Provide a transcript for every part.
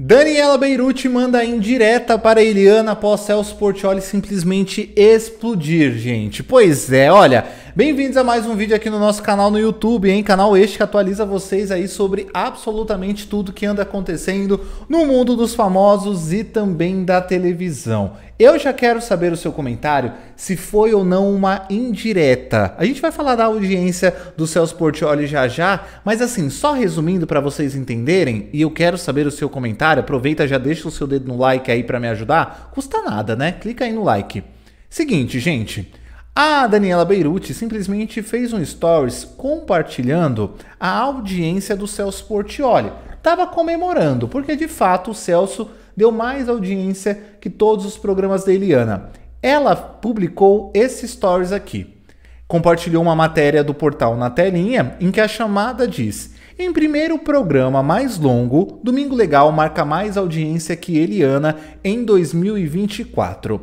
Daniela Beirute manda indireta para Eliana após Celso Portioli simplesmente explodir, gente. Pois é, olha, Bem-vindos a mais um vídeo aqui no nosso canal no YouTube, hein? Canal este que atualiza vocês aí sobre absolutamente tudo que anda acontecendo no mundo dos famosos e também da televisão. Eu já quero saber o seu comentário se foi ou não uma indireta. A gente vai falar da audiência do Celso Portioli já já, mas assim, só resumindo para vocês entenderem, e eu quero saber o seu comentário, aproveita já deixa o seu dedo no like aí para me ajudar. Custa nada, né? Clica aí no like. Seguinte, gente, a Daniela Beirute simplesmente fez um stories compartilhando a audiência do Celso Portioli. Tava comemorando, porque de fato o Celso deu mais audiência que todos os programas da Eliana. Ela publicou esse stories aqui. Compartilhou uma matéria do portal na telinha em que a chamada diz: em primeiro programa mais longo, Domingo Legal marca mais audiência que Eliana em 2024.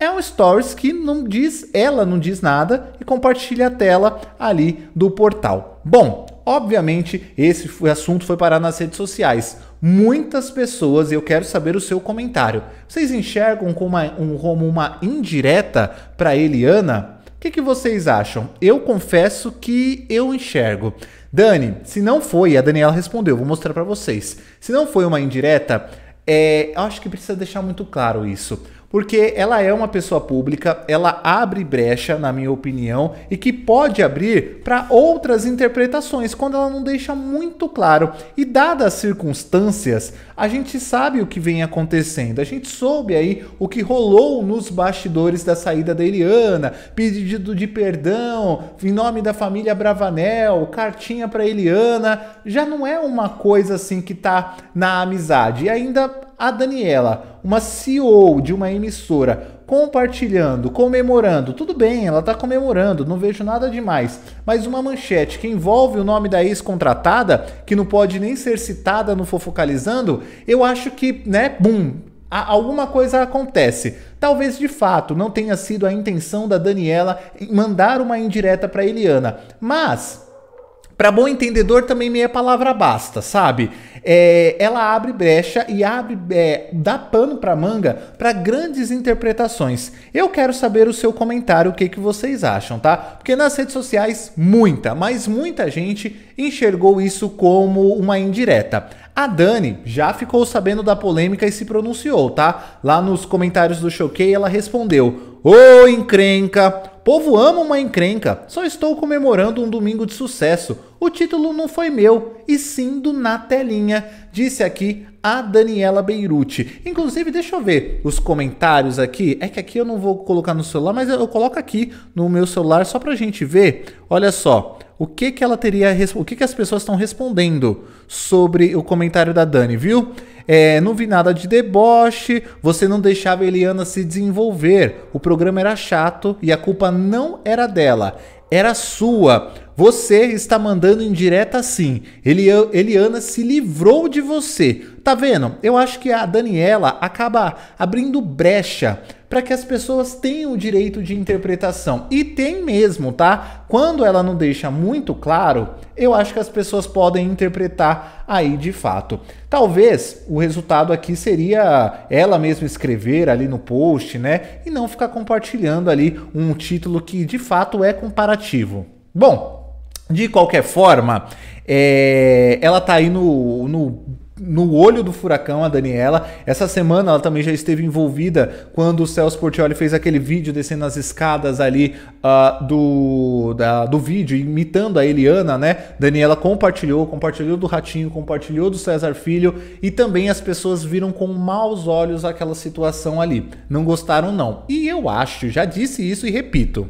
É um stories que não diz, ela não diz nada e compartilha a tela ali do portal. Bom, obviamente esse assunto foi parar nas redes sociais. Muitas pessoas, e eu quero saber o seu comentário. Vocês enxergam como uma, um, como uma indireta para Eliana? O que, que, vocês acham? Eu confesso que eu enxergo. Dani, se não foi, a Daniela respondeu, vou mostrar para vocês. Se não foi uma indireta, é, eu acho que precisa deixar muito claro isso porque ela é uma pessoa pública, ela abre brecha, na minha opinião, e que pode abrir para outras interpretações quando ela não deixa muito claro. E dadas as circunstâncias, a gente sabe o que vem acontecendo. A gente soube aí o que rolou nos bastidores da saída da Eliana, pedido de perdão em nome da família Bravanel, cartinha para Eliana, já não é uma coisa assim que tá na amizade. E ainda a Daniela, uma CEO de uma emissora, compartilhando, comemorando, tudo bem, ela está comemorando, não vejo nada demais, mas uma manchete que envolve o nome da ex-contratada, que não pode nem ser citada no Fofocalizando, eu acho que, né, bum, alguma coisa acontece. Talvez de fato não tenha sido a intenção da Daniela mandar uma indireta para Eliana, mas para bom entendedor também meia palavra basta, sabe? é, ela abre brecha e abre é, dá pano para manga para grandes interpretações. Eu quero saber o seu comentário, o que, que vocês acham, tá? Porque nas redes sociais muita, mas muita gente enxergou isso como uma indireta. A Dani já ficou sabendo da polêmica e se pronunciou, tá? Lá nos comentários do Choquei ela respondeu: "Ô oh, encrenca, povo ama uma encrenca. Só estou comemorando um domingo de sucesso." O título não foi meu, e sim do Na Telinha, disse aqui a Daniela Beirute. Inclusive, deixa eu ver os comentários aqui. É que aqui eu não vou colocar no celular, mas eu coloco aqui no meu celular só pra gente ver. Olha só, o que que ela teria, o que que as pessoas estão respondendo sobre o comentário da Dani, viu? É, não vi nada de deboche, você não deixava Eliana se desenvolver, o programa era chato e a culpa não era dela, era sua. Você está mandando em direta sim. Eliana se livrou de você. Tá vendo? Eu acho que a Daniela acaba abrindo brecha para que as pessoas tenham o direito de interpretação. E tem mesmo, tá? Quando ela não deixa muito claro, eu acho que as pessoas podem interpretar aí de fato. Talvez o resultado aqui seria ela mesma escrever ali no post, né? E não ficar compartilhando ali um título que de fato é comparativo. Bom, de qualquer forma, é, ela tá aí no, no no olho do furacão, a Daniela. Essa semana ela também já esteve envolvida quando o Celso Portioli fez aquele vídeo descendo as escadas ali uh, do, da, do vídeo, imitando a Eliana, né? Daniela compartilhou, compartilhou do Ratinho, compartilhou do César Filho e também as pessoas viram com maus olhos aquela situação ali. Não gostaram, não. E eu acho, já disse isso e repito.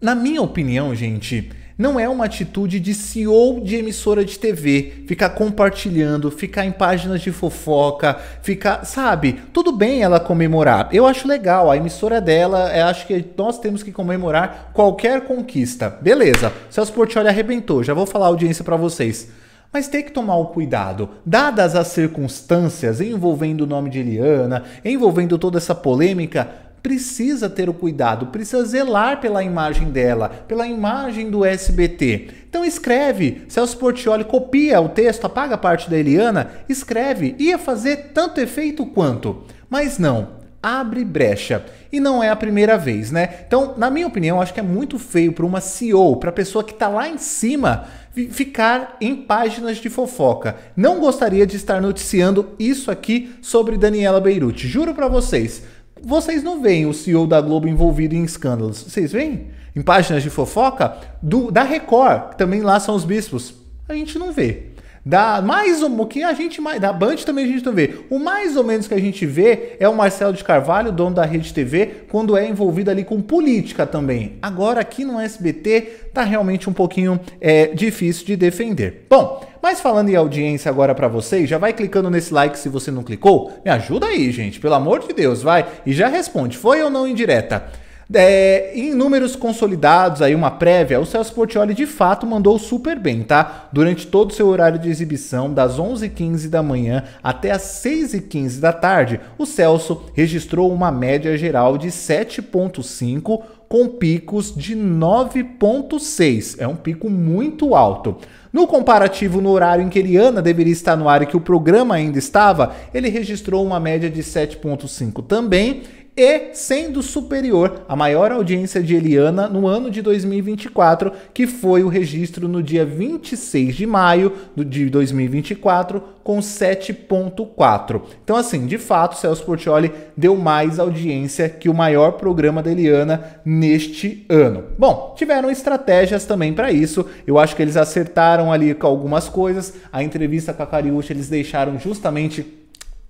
Na minha opinião, gente, não é uma atitude de CEO de emissora de TV, ficar compartilhando, ficar em páginas de fofoca, ficar, sabe? Tudo bem ela comemorar. Eu acho legal, a emissora dela, eu é, acho que nós temos que comemorar qualquer conquista. Beleza. Celso Portiolli arrebentou, já vou falar a audiência para vocês. Mas tem que tomar o cuidado, dadas as circunstâncias envolvendo o nome de Eliana, envolvendo toda essa polêmica, precisa ter o cuidado, precisa zelar pela imagem dela, pela imagem do SBT. Então escreve, Celso Portioli copia o texto, apaga a parte da Eliana, escreve, ia fazer tanto efeito quanto. Mas não, abre brecha. E não é a primeira vez, né? Então, na minha opinião, acho que é muito feio para uma CEO, para pessoa que está lá em cima, ficar em páginas de fofoca. Não gostaria de estar noticiando isso aqui sobre Daniela Beirute. Juro para vocês. Vocês não veem o CEO da Globo envolvido em escândalos. Vocês veem? Em páginas de fofoca do, da Record, que também lá são os bispos. A gente não vê. Da mais o que a gente mais da Band também a gente não vê. O mais ou menos que a gente vê é o Marcelo de Carvalho, dono da Rede TV, quando é envolvido ali com política também. Agora aqui no SBT tá realmente um pouquinho é, difícil de defender. Bom, mas falando em audiência agora para vocês, já vai clicando nesse like se você não clicou. Me ajuda aí, gente, pelo amor de Deus, vai. E já responde, foi ou não indireta? É, em números consolidados, aí uma prévia, o Celso Portioli de fato mandou super bem, tá? Durante todo o seu horário de exibição, das 11h15 da manhã até as 6h15 da tarde, o Celso registrou uma média geral de 7,5 com picos de 9,6. É um pico muito alto. No comparativo, no horário em que Eliana deveria estar no ar e que o programa ainda estava, ele registrou uma média de 7,5 também e sendo superior à maior audiência de Eliana no ano de 2024, que foi o registro no dia 26 de maio de 2024 com 7.4. Então assim, de fato, Celso Portioli deu mais audiência que o maior programa da Eliana neste ano. Bom, tiveram estratégias também para isso. Eu acho que eles acertaram ali com algumas coisas. A entrevista com a Cariúcha eles deixaram justamente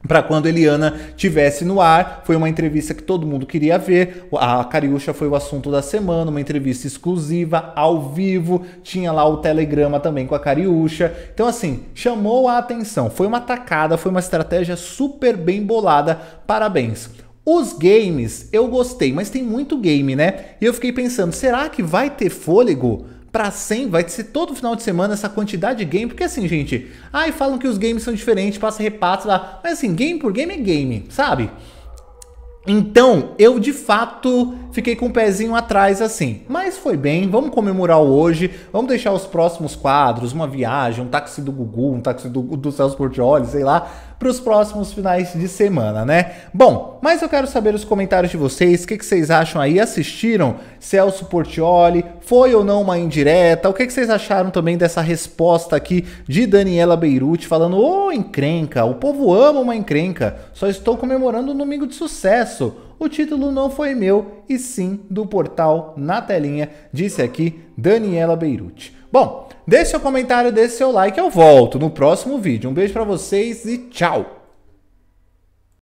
para quando Eliana tivesse no ar. Foi uma entrevista que todo mundo queria ver. A Cariúcha foi o assunto da semana, uma entrevista exclusiva, ao vivo. Tinha lá o telegrama também com a Cariúcha. Então, assim, chamou a atenção. Foi uma tacada, foi uma estratégia super bem bolada. Parabéns. Os games eu gostei, mas tem muito game, né? E eu fiquei pensando, será que vai ter fôlego? para 100 vai ser todo final de semana essa quantidade de game, porque assim, gente, ai falam que os games são diferentes, passa repasse lá, mas assim, game por game é game, sabe? Então, eu de fato fiquei com o um pezinho atrás assim. Mas foi bem, vamos comemorar o hoje, vamos deixar os próximos quadros, uma viagem, um táxi do Gugu, um táxi do, do Celso Portioli, sei lá, para os próximos finais de semana, né? Bom, mas eu quero saber os comentários de vocês, o que, que, vocês acham aí? Assistiram Celso Portioli? Foi ou não uma indireta? O que, que vocês acharam também dessa resposta aqui de Daniela Beirute falando: ô oh, encrenca, o povo ama uma encrenca, só estou comemorando um domingo de sucesso. O título não foi meu, e sim do portal na telinha, disse aqui Daniela Beirute. Bom, Deixe seu comentário, deixe seu like, eu volto no próximo vídeo. Um beijo para vocês e tchau!